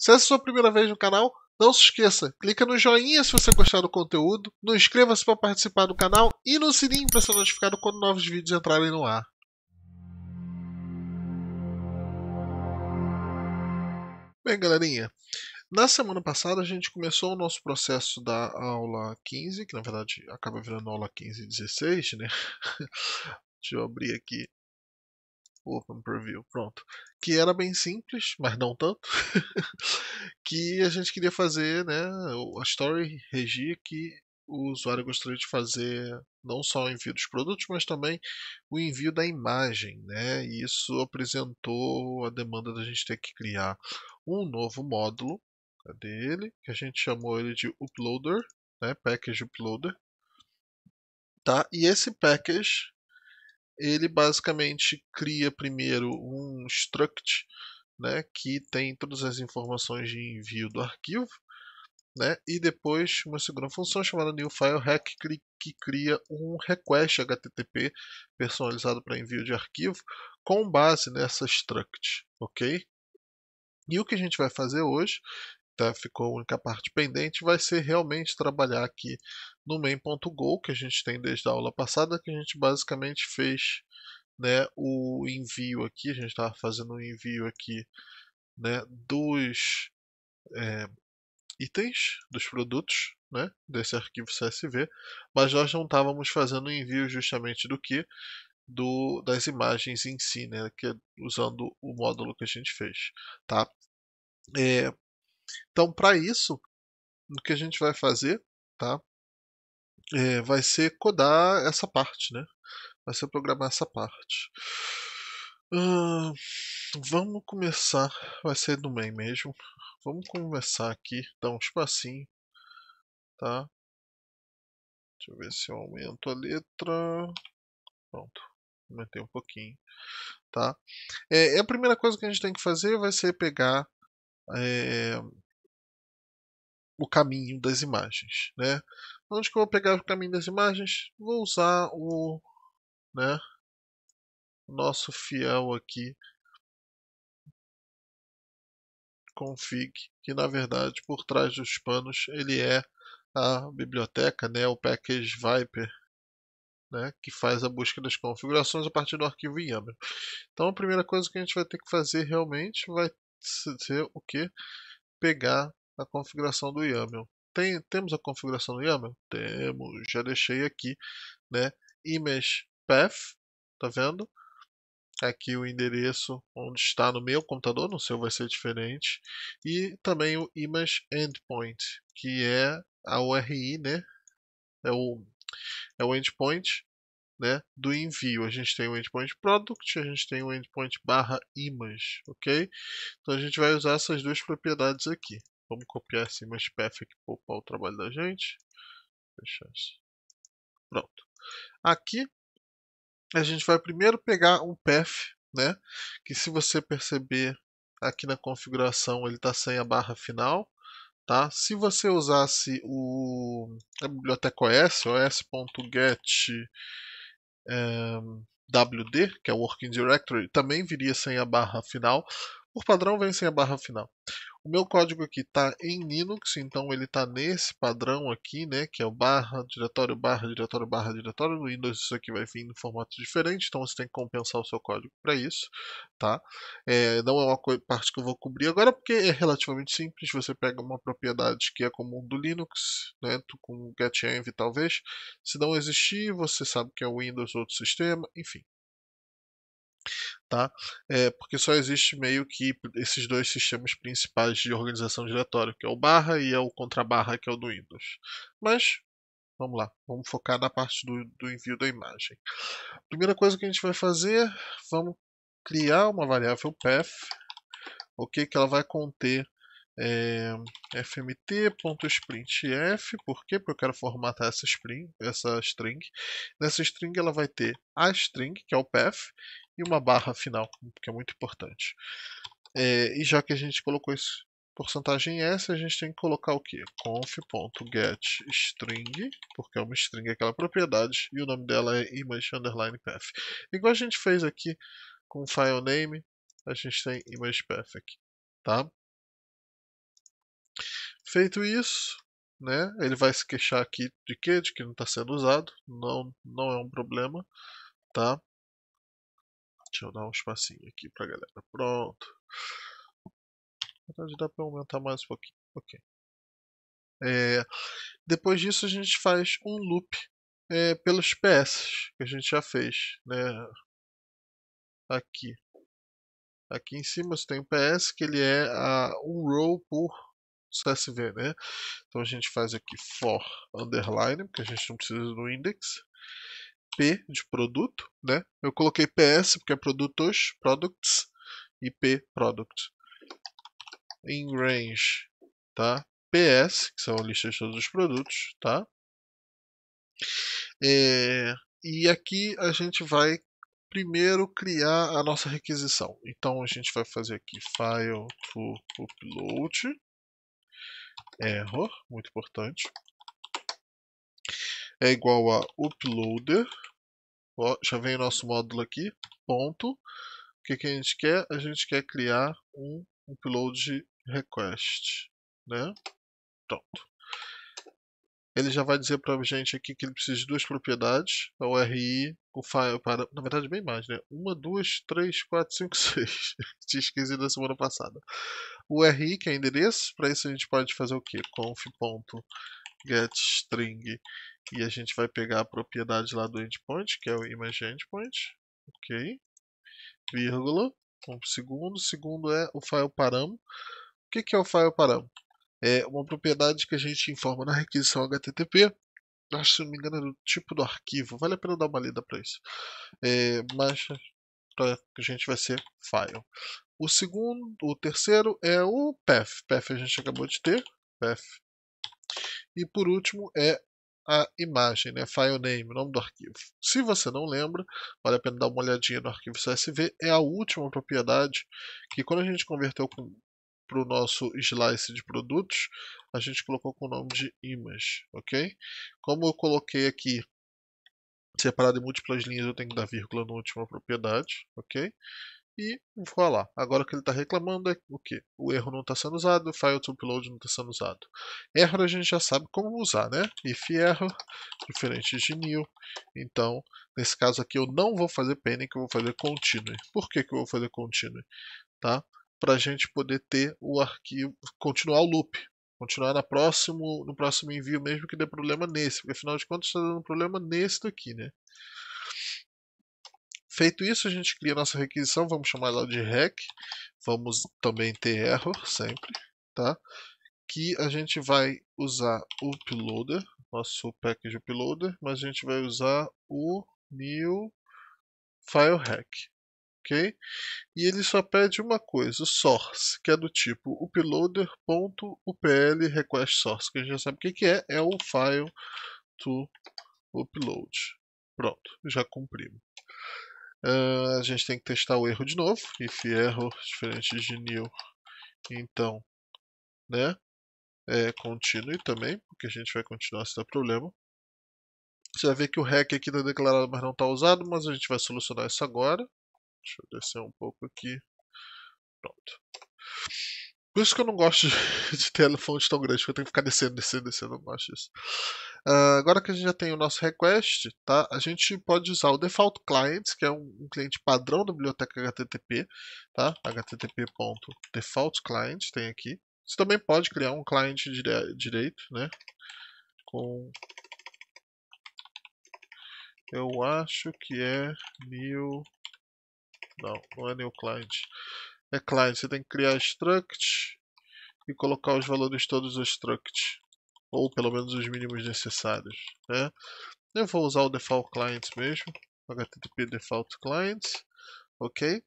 Se essa é a sua primeira vez no canal, não se esqueça, clica no joinha se você gostar do conteúdo, não inscreva-se para participar do canal e no sininho para ser notificado quando novos vídeos entrarem no ar. Bem, galerinha, na semana passada a gente começou o nosso processo da aula 15, que na verdade acaba virando aula 15 e 16, né? Deixa eu abrir aqui Open Preview, pronto. Que era bem simples, mas não tanto. que a gente queria fazer, né? A story regia que o usuário gostaria de fazer não só o envio dos produtos, mas também o envio da imagem, né? E isso apresentou a demanda da gente ter que criar um novo módulo. Cadê né, ele? Que a gente chamou ele de Uploader, né? Package Uploader. Tá? E esse package ele basicamente cria primeiro um struct né, que tem todas as informações de envio do arquivo né, e depois uma segunda função chamada newFileHack que cria um request HTTP personalizado para envio de arquivo com base nessa struct, ok? E o que a gente vai fazer hoje, tá, ficou a única parte pendente, vai ser realmente trabalhar aqui no main.go que a gente tem desde a aula passada, que a gente basicamente fez né, o envio aqui, a gente estava fazendo o um envio aqui né, dos é, itens, dos produtos né, desse arquivo CSV, mas nós não estávamos fazendo o envio justamente do que? Do, das imagens em si, né, que é usando o módulo que a gente fez. Tá? É, então, para isso, o que a gente vai fazer tá? é, vai ser codar essa parte, né? Vai ser programar essa parte. Uh, vamos começar, vai ser do main mesmo. Vamos começar aqui, dar um espacinho, tá? Deixa eu ver se eu aumento a letra. Pronto, aumentei um pouquinho, tá? É, é a primeira coisa que a gente tem que fazer vai ser pegar é, o caminho das imagens, né? Onde então, que eu vou pegar o caminho das imagens? Vou usar o, né, nosso fiel aqui config, que na verdade por trás dos panos ele é a biblioteca, né, o package Viper, né, que faz a busca das configurações a partir do arquivo YAML. Então a primeira coisa que a gente vai ter que fazer realmente vai ser o que? Pegar a configuração do YAML tem, temos a configuração do YAML? Temos, já deixei aqui, né? Image path, tá vendo? Aqui o endereço onde está no meu computador, no seu vai ser diferente. E também o image endpoint, que é a URI, né? É o, é o endpoint né, do envio. A gente tem o endpoint product, a gente tem o endpoint barra image, ok? Então a gente vai usar essas duas propriedades aqui. Vamos copiar esse mais path aqui para poupar o trabalho da gente. Fechar isso. Pronto. Aqui a gente vai primeiro pegar um path, né? Que se você perceber aqui na configuração ele está sem a barra final. Tá? Se você usasse o, a biblioteca OS, os.get eh, WD, que é o Working Directory, também viria sem a barra final. Por padrão, vem sem a barra final. O meu código aqui está em Linux, então ele está nesse padrão aqui, né, que é o barra, diretório, barra, diretório, barra, diretório. No Windows isso aqui vai vir em formato diferente, então você tem que compensar o seu código para isso, tá? É, não é uma parte que eu vou cobrir agora, porque é relativamente simples, você pega uma propriedade que é comum do Linux, né, com getenv talvez. Se não existir, você sabe que é o Windows outro sistema, enfim tá? É, porque só existe meio que esses dois sistemas principais de organização de diretório, que é o barra e é o contrabarra, que é o do Windows. Mas vamos lá, vamos focar na parte do, do envio da imagem. Primeira coisa que a gente vai fazer, vamos criar uma variável path, ok? Que ela vai conter é, eh, fmt.sprintf, por quê? Porque eu quero formatar essa, spring, essa string. Nessa string ela vai ter a string, que é o path, e uma barra final, que é muito importante. É, e já que a gente colocou isso porcentagem S, a gente tem que colocar o que? conf.getString, porque é uma string, é aquela propriedade, e o nome dela é image underline path. Igual a gente fez aqui com o file name, a gente tem image path aqui, tá? Feito isso, né, ele vai se queixar aqui de que? De que não está sendo usado, não, não é um problema, tá? Deixa eu dar um espacinho aqui pra galera. Pronto. Na verdade dá pra aumentar mais um pouquinho. Ok. É, depois disso a gente faz um loop é, pelos PS que a gente já fez, né? Aqui. Aqui em cima você tem o PS que ele é a, um row por CSV, né? Então a gente faz aqui for underline, porque a gente não precisa do index. P de produto, né? Eu coloquei PS porque é produtos, products e P product. In range, tá? PS, que são listas de todos os produtos, tá? É, e aqui a gente vai primeiro criar a nossa requisição. Então a gente vai fazer aqui file to upload error, muito importante, é igual a uploader Ó, já vem o nosso módulo aqui, ponto. O que, que a gente quer? A gente quer criar um upload request, né? Pronto. Ele já vai dizer para a gente aqui que ele precisa de duas propriedades, a URI, o file para, na verdade bem mais, né? Uma, duas, três, quatro, cinco, seis. Tinha esquecido da semana passada. O URI, que é endereço, para isso a gente pode fazer o quê? conf.getstring e a gente vai pegar a propriedade lá do endpoint, que é o image endpoint. Ok. Vírgula. Um segundo. Segundo é o file param. O que, que é o file param? É uma propriedade que a gente informa na requisição HTTP acho, se não me engano, é do tipo do arquivo. Vale a pena dar uma lida para isso. É, mas a gente vai ser file. O segundo, o terceiro é o path. Path a gente acabou de ter. Path. E por último é a imagem, né? file name, nome do arquivo. Se você não lembra, vale a pena dar uma olhadinha no arquivo CSV, é a última propriedade que quando a gente converteu para o nosso slice de produtos, a gente colocou com o nome de image, ok? Como eu coloquei aqui separado em múltiplas linhas, eu tenho que dar vírgula na última propriedade, ok? e vou lá. Agora o que ele está reclamando é o que? O erro não está sendo usado, o file to upload não está sendo usado. Error a gente já sabe como usar, né? If error, diferente de new. Então, nesse caso aqui eu não vou fazer pending, eu vou fazer continue. Por que, que eu vou fazer continue? Tá? Para a gente poder ter o arquivo, continuar o loop, continuar na próximo, no próximo envio, mesmo que dê problema nesse, porque afinal de contas está dando problema nesse daqui, né? Feito isso, a gente cria nossa requisição, vamos chamar ela de rec, vamos também ter erro sempre, tá? Que a gente vai usar o uploader, nosso package uploader, mas a gente vai usar o new file rec, ok? E ele só pede uma coisa, o source, que é do tipo uploader.upl request source, que a gente já sabe o que é, é o file to upload. Pronto, já cumprimos. Uh, a gente tem que testar o erro de novo, if erro diferente de new, então, né, é continue também, porque a gente vai continuar se dá problema. Você vai ver que o REC aqui está declarado, mas não está usado, mas a gente vai solucionar isso agora. Deixa eu descer um pouco aqui. Pronto. Por isso que eu não gosto de, de ter fonte tão grande, porque eu tenho que ficar descendo, descendo, descendo, eu não gosto disso. Uh, agora que a gente já tem o nosso request, tá? a gente pode usar o default client, que é um, um cliente padrão da biblioteca HTTP, tá? http.defaultclient tem aqui. Você também pode criar um cliente dire direito, né? Com eu acho que é new não, não é new client. É client, você tem que criar struct e colocar os valores todos do struct ou pelo menos os mínimos necessários. Né? Eu vou usar o default clients mesmo, HTTP default clients, ok?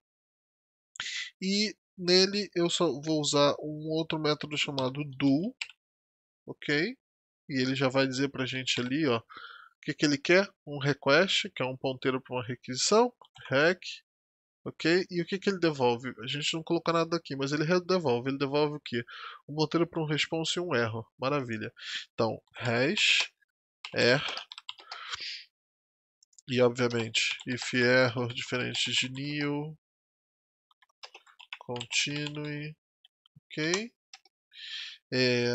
E nele eu só vou usar um outro método chamado do, ok? E ele já vai dizer para a gente ali, ó, o que, que ele quer? Um request, que é um ponteiro para uma requisição, rec, Ok? E o que, que ele devolve? A gente não colocou nada aqui, mas ele devolve. Ele devolve o que? Um roteiro para um response e um erro. Maravilha. Então, hash, er, e obviamente, if error diferente de new, continue, ok? É,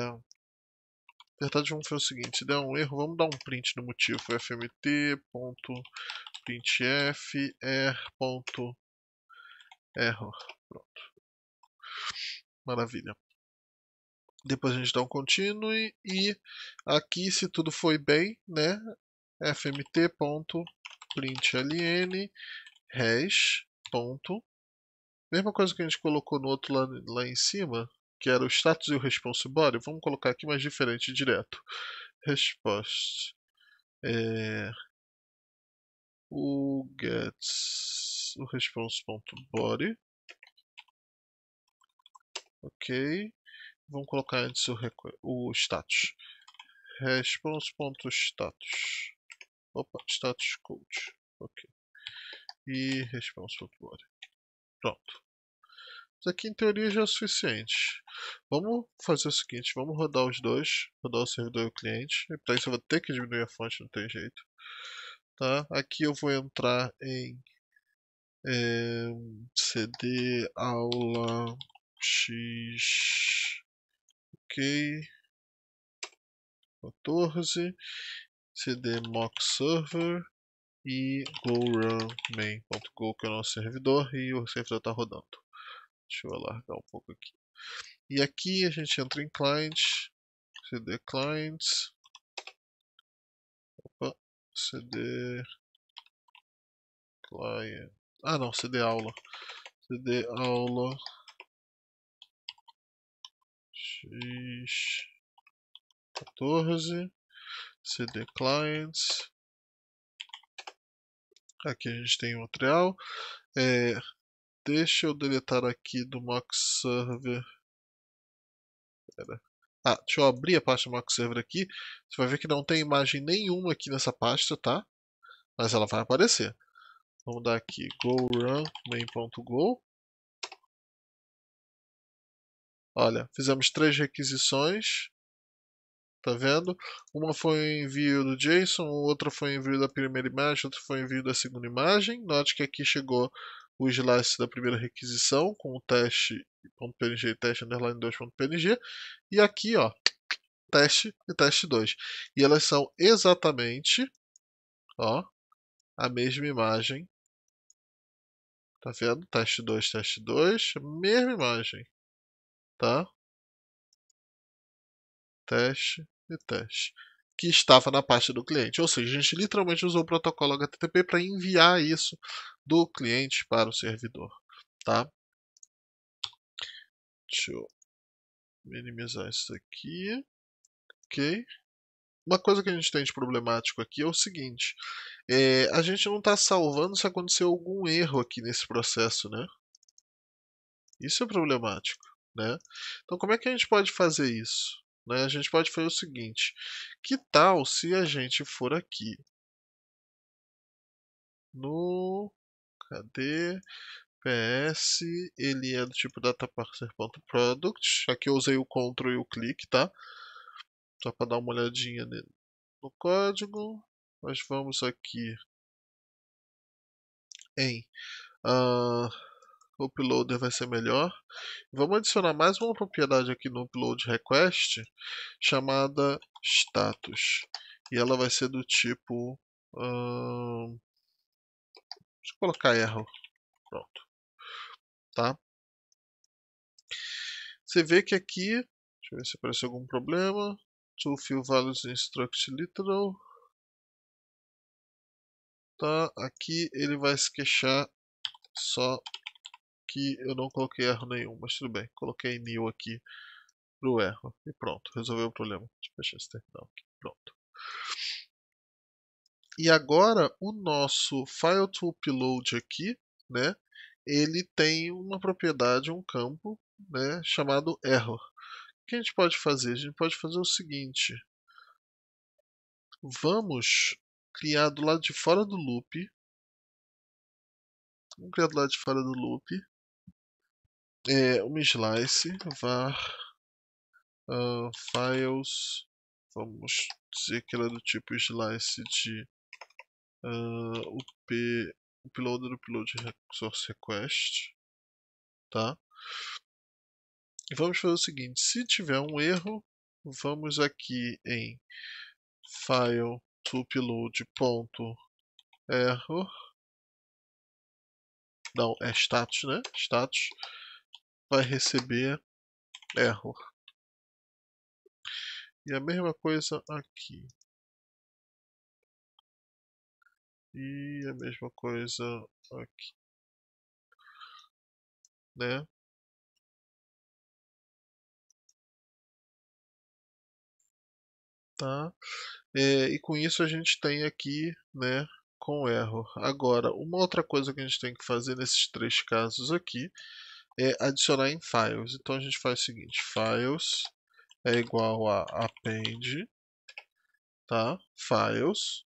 verdade, vamos fazer o seguinte, se der um erro, vamos dar um print no motivo, fmt.printf, er.printf, error. Pronto. Maravilha. Depois a gente dá um continue e aqui, se tudo foi bem, né, fmt.println hash. Ponto. Mesma coisa que a gente colocou no outro lá, lá em cima, que era o status e o response body, vamos colocar aqui mais diferente direto. response É, o get o response.body. Ok. Vamos colocar antes o, o status. Response.status. Opa, status code. Ok. E response.body. Pronto. Isso aqui em teoria já é o suficiente. Vamos fazer o seguinte, vamos rodar os dois, rodar o servidor e o cliente. Para isso eu vou ter que diminuir a fonte, não tem jeito. Tá? Aqui eu vou entrar em é, eh, CD aula X, ok, 14, CD mock server e go run main.go que é o nosso servidor e o servidor está rodando. Deixa eu alargar um pouco aqui. E aqui a gente entra em client, CD clients, cd client. Ah não, cd aula. cd aula x 14 cd clients. Aqui a gente tem o material É, deixa eu deletar aqui do max server. Pera. Tá, deixa eu abrir a pasta Mac Server aqui. Você vai ver que não tem imagem nenhuma aqui nessa pasta, tá? Mas ela vai aparecer. Vamos dar aqui go run main.go. Olha, fizemos três requisições. Tá vendo? Uma foi envio do JSON, outra foi envio da primeira imagem, outra foi envio da segunda imagem. Note que aqui chegou o slice da primeira requisição com o teste .png teste underline 2.png e aqui, ó, teste e teste 2. E elas são exatamente, ó, a mesma imagem. Tá vendo? Teste 2, teste 2, mesma imagem. Tá? Teste e teste que estava na pasta do cliente. Ou seja, a gente literalmente usou o protocolo HTTP para enviar isso do cliente para o servidor. Tá? Deixa eu minimizar isso aqui. Ok. Uma coisa que a gente tem de problemático aqui é o seguinte: é, a gente não está salvando se acontecer algum erro aqui nesse processo, né? Isso é problemático, né? Então, como é que a gente pode fazer isso? Né? A gente pode fazer o seguinte: que tal se a gente for aqui no Cadê? FPS, ele é do tipo dataparser.product. Aqui eu usei o Ctrl e o click, tá? Só para dar uma olhadinha nele. no código. Nós vamos aqui em uh, uploader vai ser melhor. Vamos adicionar mais uma propriedade aqui no upload request chamada status. E ela vai ser do tipo uh, Deixa eu colocar erro. Pronto tá? Você vê que aqui, deixa eu ver se apareceu algum problema. To fill values instruct literal. Tá, aqui ele vai se queixar só que eu não coloquei erro nenhum, mas tudo bem. Coloquei nil aqui pro erro e pronto, resolveu o problema. Deixa eu esse terminal aqui, pronto. E agora o nosso file to upload aqui, né? ele tem uma propriedade, um campo, né, chamado error. O que a gente pode fazer? A gente pode fazer o seguinte: vamos criar do lado de fora do loop. Vamos criar do lado de fora do loop é, uma slice var uh, files. Vamos dizer que ela é do tipo slice de uh, ah, up uploader, upload source request, tá? E vamos fazer o seguinte, se tiver um erro, vamos aqui em file to upload ponto não, é status, né? Status vai receber error. E a mesma coisa aqui. E a mesma coisa aqui. Né? Tá? É, e com isso a gente tem aqui, né, com erro. Agora, uma outra coisa que a gente tem que fazer nesses três casos aqui é adicionar em files. Então a gente faz o seguinte, files é igual a append, tá? Files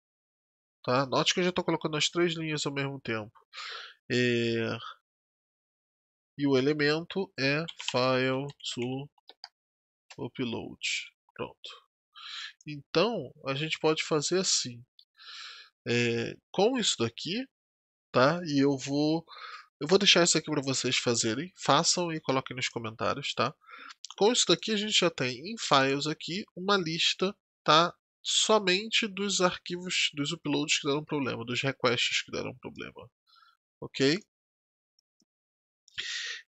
Tá? Note que eu já estou colocando as três linhas ao mesmo tempo. É, e o elemento é file to upload. Pronto. Então, a gente pode fazer assim. É... com isso daqui, tá? E eu vou eu vou deixar isso aqui para vocês fazerem. Façam e coloquem nos comentários, tá? Com isso daqui a gente já tem em files aqui uma lista, tá? somente dos arquivos, dos uploads que deram problema, dos requests que deram problema. Ok?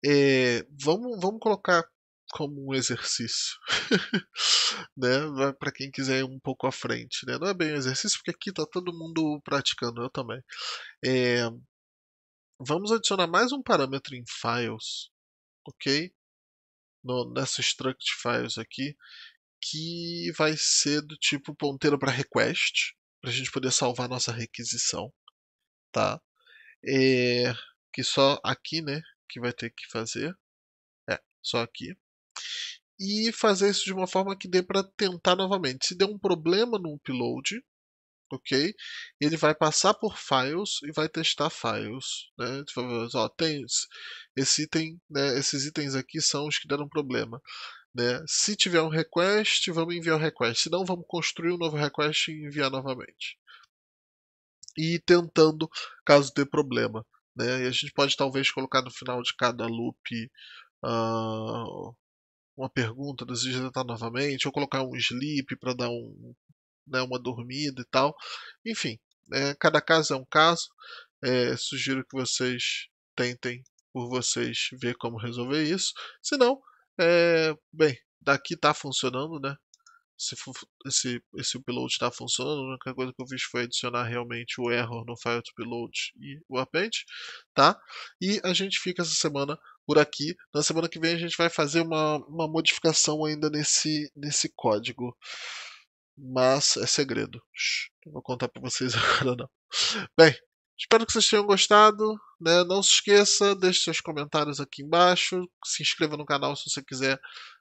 É, vamos, vamos colocar como um exercício, né? Para quem quiser ir um pouco à frente, né? Não é bem um exercício porque aqui está todo mundo praticando, eu também. É, vamos adicionar mais um parâmetro em files, ok? No, nessa struct files aqui, que vai ser do tipo ponteiro para request, para a gente poder salvar nossa requisição, tá? É, que só aqui, né, que vai ter que fazer. É, só aqui. E fazer isso de uma forma que dê para tentar novamente. Se der um problema no upload, ok? Ele vai passar por files e vai testar files, né? Tipo, ó, tem esse item, né? Esses itens aqui são os que deram problema. Né? Se tiver um request, vamos enviar o um request. Se não, vamos construir um novo request e enviar novamente. E tentando, caso dê problema. Né? E a gente pode talvez colocar no final de cada loop uh, uma pergunta, deseja tentar novamente, ou colocar um sleep para dar um, né, uma dormida e tal. Enfim, é, cada caso é um caso. É, sugiro que vocês tentem por vocês ver como resolver isso. Se não, é, bem, daqui tá funcionando, né? Esse, esse, esse upload tá funcionando. A única coisa que eu fiz foi adicionar realmente o error no file to upload e o append, tá? E a gente fica essa semana por aqui. Na semana que vem a gente vai fazer uma, uma modificação ainda nesse, nesse código. Mas é segredo. Não vou contar para vocês agora não. Bem, Espero que vocês tenham gostado. Né? Não se esqueça, deixe seus comentários aqui embaixo. Se inscreva no canal se você quiser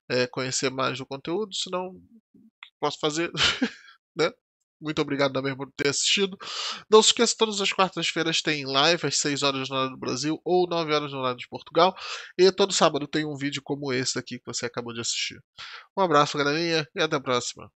é, conhecer mais do conteúdo. Se não, posso fazer? né? Muito obrigado também por ter assistido. Não se esqueça, todas as quartas-feiras tem live às 6 horas no horário do Brasil ou 9 horas no horário de Portugal. E todo sábado tem um vídeo como esse aqui que você acabou de assistir. Um abraço, galerinha, e até a próxima.